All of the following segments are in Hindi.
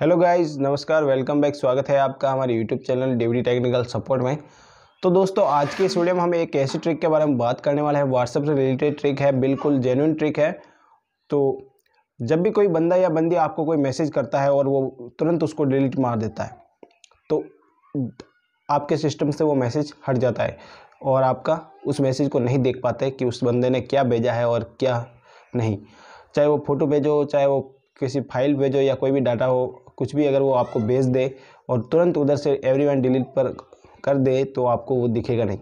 हेलो गाइस नमस्कार वेलकम बैक स्वागत है आपका हमारे यूट्यूब चैनल डेवडी टेक्निकल सपोर्ट में तो दोस्तों आज के इस वीडियो में हम एक ऐसी ट्रिक के बारे में बात करने वाले हैं व्हाट्सअप से रिलेटेड ट्रिक है बिल्कुल जेन्यून ट्रिक है तो जब भी कोई बंदा या बंदी आपको कोई मैसेज करता है और वो तुरंत उसको डिलीट मार देता है तो आपके सिस्टम से वो मैसेज हट जाता है और आपका उस मैसेज को नहीं देख पाते कि उस बंदे ने क्या भेजा है और क्या नहीं चाहे वो फ़ोटो भेजो चाहे वो किसी फाइल भेजो या कोई भी डाटा हो कुछ भी अगर वो आपको भेज दे और तुरंत उधर से वन डिलीट पर कर दे तो आपको वो दिखेगा नहीं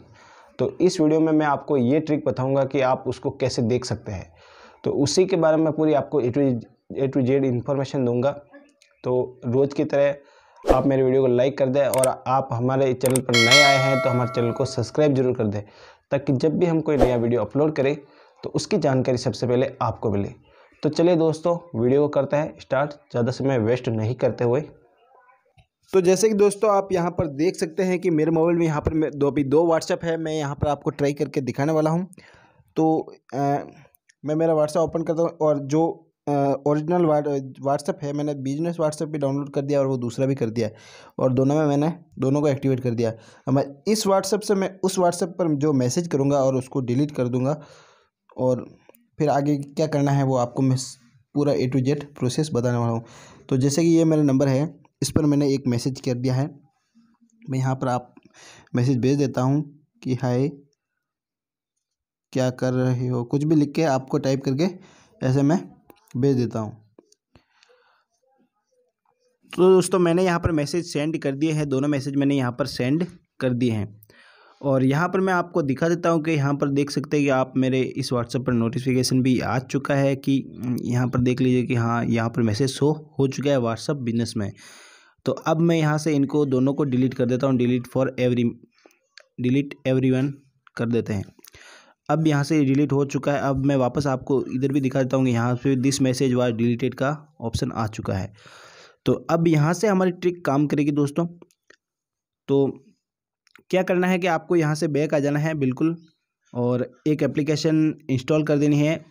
तो इस वीडियो में मैं आपको ये ट्रिक बताऊंगा कि आप उसको कैसे देख सकते हैं तो उसी के बारे में पूरी आपको A to A to Z information दूंगा तो रोज़ की तरह आप मेरे वीडियो को लाइक कर दें और आप हमारे चैनल पर नए आए हैं तो हमारे चैनल को सब्सक्राइब जरूर कर दें ताकि जब भी हम कोई नया वीडियो अपलोड करें तो उसकी जानकारी सबसे पहले आपको मिले तो चलिए दोस्तों वीडियो को करते हैं स्टार्ट ज़्यादा समय वेस्ट नहीं करते हुए तो जैसे कि दोस्तों आप यहाँ पर देख सकते हैं कि मेरे मोबाइल में यहाँ पर दो अभी दो व्हाट्सअप है मैं यहाँ पर आपको ट्राई करके दिखाने वाला हूँ तो आ, मैं मेरा व्हाट्सअप ओपन करता हूँ और जो ओरिजिनल व्हाट्सएप है मैंने बिजनेस व्हाट्सअप भी डाउनलोड कर दिया और वो दूसरा भी कर दिया और दोनों में मैंने दोनों को एक्टिवेट कर दिया अब मैं इस व्हाट्सएप से मैं उस व्हाट्सएप पर जो मैसेज करूँगा और उसको डिलीट कर दूँगा और फिर आगे क्या करना है वो आपको मैं पूरा ए टू जेड प्रोसेस बताने वाला हूँ तो जैसे कि ये मेरा नंबर है इस पर मैंने एक मैसेज कर दिया है मैं यहाँ पर आप मैसेज भेज देता हूँ कि हाय क्या कर रहे हो कुछ भी लिख के आपको टाइप करके ऐसे मैं भेज देता हूँ तो दोस्तों मैंने यहाँ पर मैसेज सेंड कर दिए हैं दोनों मैसेज मैंने यहाँ पर सेंड कर दिए हैं और यहाँ पर मैं आपको दिखा देता हूँ कि यहाँ पर देख सकते हैं कि आप मेरे इस व्हाट्सएप पर नोटिफिकेशन भी आ चुका है कि हम्म, यहाँ पर देख लीजिए कि हाँ यहाँ पर मैसेज शो हो चुका है व्हाट्सअप बिजनेस में तो अब मैं यहाँ से इनको दोनों को डिलीट कर देता हूँ delete for every delete every कर देते हैं अब यहाँ से डिलीट हो चुका है अब मैं वापस आपको इधर भी दिखा देता हूँ कि यहाँ से दिस मैसेज वाज डिलीटेड का ऑप्शन आ चुका है तो अब यहाँ से हमारी ट्रिक काम करेगी दोस्तों तो क्या करना है कि आपको यहाँ से बैक आ जाना है बिल्कुल और एक एप्लीकेशन इंस्टॉल कर देनी है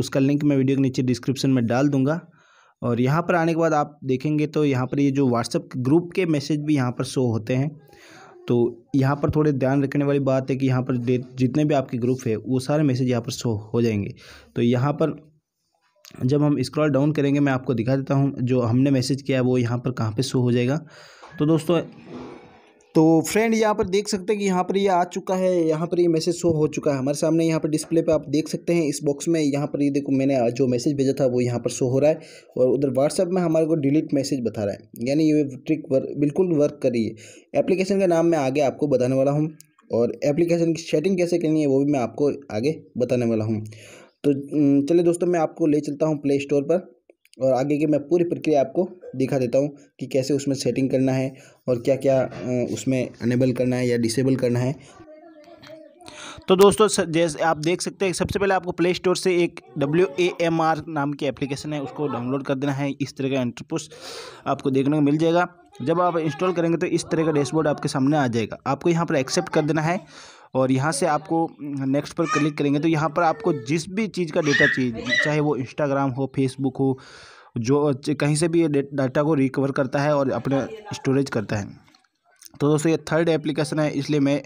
उसका लिंक मैं वीडियो के नीचे डिस्क्रिप्शन में डाल दूँगा और यहाँ पर आने के बाद आप देखेंगे तो यहाँ पर ये यह जो व्हाट्सअप ग्रुप के मैसेज भी यहाँ पर शो होते हैं तो यहाँ पर थोड़े ध्यान रखने वाली बात है कि यहाँ पर जितने भी आपके ग्रुप है वो सारे मैसेज यहाँ पर शो हो जाएंगे तो यहाँ पर जब हम स्क्रॉल डाउन करेंगे मैं आपको दिखा देता हूँ जो हमने मैसेज किया है वो यहाँ पर कहाँ पर शो हो जाएगा तो दोस्तों तो फ्रेंड यहाँ पर देख सकते हैं कि यहाँ पर ये यह आ चुका है यहाँ पर ये यह मैसेज शो हो चुका है हमारे सामने यहाँ पर डिस्प्ले पे आप देख सकते हैं इस बॉक्स में यहाँ पर ये यह देखो मैंने जो मैसेज भेजा था वो यहाँ पर शो हो रहा है और उधर व्हाट्सएप में हमारे को डिलीट मैसेज बता रहा है यानी ये ट्रिक वर्क बिल्कुल वर्क रही है एप्लीकेशन का नाम मैं आगे आपको बताने वाला हूँ और एप्लीकेशन की सेटिंग कैसे करनी है वो भी मैं आपको आगे बताने वाला हूँ तो चलिए दोस्तों मैं आपको ले चलता हूँ प्ले स्टोर पर और आगे की मैं पूरी प्रक्रिया आपको दिखा देता हूँ कि कैसे उसमें सेटिंग करना है और क्या क्या उसमें अनेबल करना है या डिसेबल करना है तो दोस्तों जैसे आप देख सकते हैं सबसे पहले आपको प्ले स्टोर से एक डब्ल्यू ए एम आर नाम की एप्लीकेशन है उसको डाउनलोड कर देना है इस तरह का इंटरपुस आपको देखने को मिल जाएगा जब आप इंस्टॉल करेंगे तो इस तरह का डैशबोर्ड आपके सामने आ जाएगा आपको यहाँ पर एक्सेप्ट कर देना है और यहाँ से आपको नेक्स्ट हम्म, पर क्लिक करेंगे तो यहाँ पर आपको जिस भी चीज़ का डेटा चाहिए चाहे वो इंस्टाग्राम हो फेसबुक हो जो कहीं से भी ये डाटा को रिकवर करता है और अपने स्टोरेज करता है तो दोस्तों ये थर्ड एप्लीकेशन है इसलिए मैं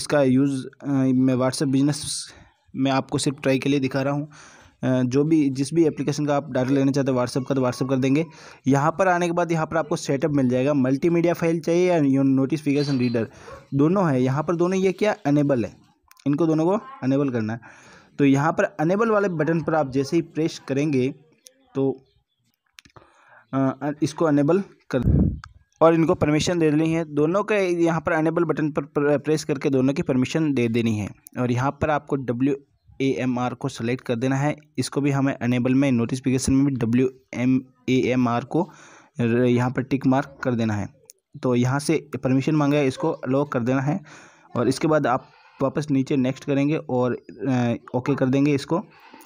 इसका यूज़ मैं व्हाट्सएप बिजनेस मैं आपको सिर्फ ट्राई के लिए दिखा रहा हूँ जो भी जिस भी एप्लीकेशन का आप डाटा लेना चाहते हैं व्हाट्सअप का तो व्हाट्सअप कर देंगे यहाँ पर आने के बाद यहाँ पर आपको सेटअप मिल जाएगा मल्टीमीडिया फाइल चाहिए या नोटिफिकेशन रीडर दोनों है यहाँ पर दोनों ये क्या अनेबल है इनको दोनों को अनेबल करना है तो यहाँ पर अनेबल वाले बटन पर आप जैसे ही प्रेस करेंगे तो इसको अनेबल कर और इनको परमिशन दे देनी है दोनों के यहाँ पर अनेबल बटन पर प्रेस करके दोनों की परमिशन दे देनी है और यहाँ पर आपको डब्ल्यू ए एम आर को सेलेक्ट कर देना है इसको भी हमें अनेबल में नोटिफिकेशन में भी W M A M R को यहाँ पर टिक मार्क कर देना है तो यहाँ से परमिशन मांगा है इसको अलो कर देना है और इसके बाद आप वापस नीचे नेक्स्ट करेंगे और ओके कर देंगे इसको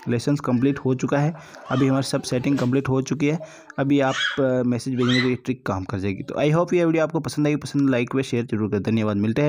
लेसेंस कंप्लीट हो चुका है अभी हमारी सब सेटिंग कंप्लीट हो चुकी है अभी आप मैसेज भेजने की ट्रिक काम कर जाएगी तो आई होप ये वीडियो आपको पसंद आई पसंद लाइक व शेयर जरूर करें धन्यवाद मिलते हैं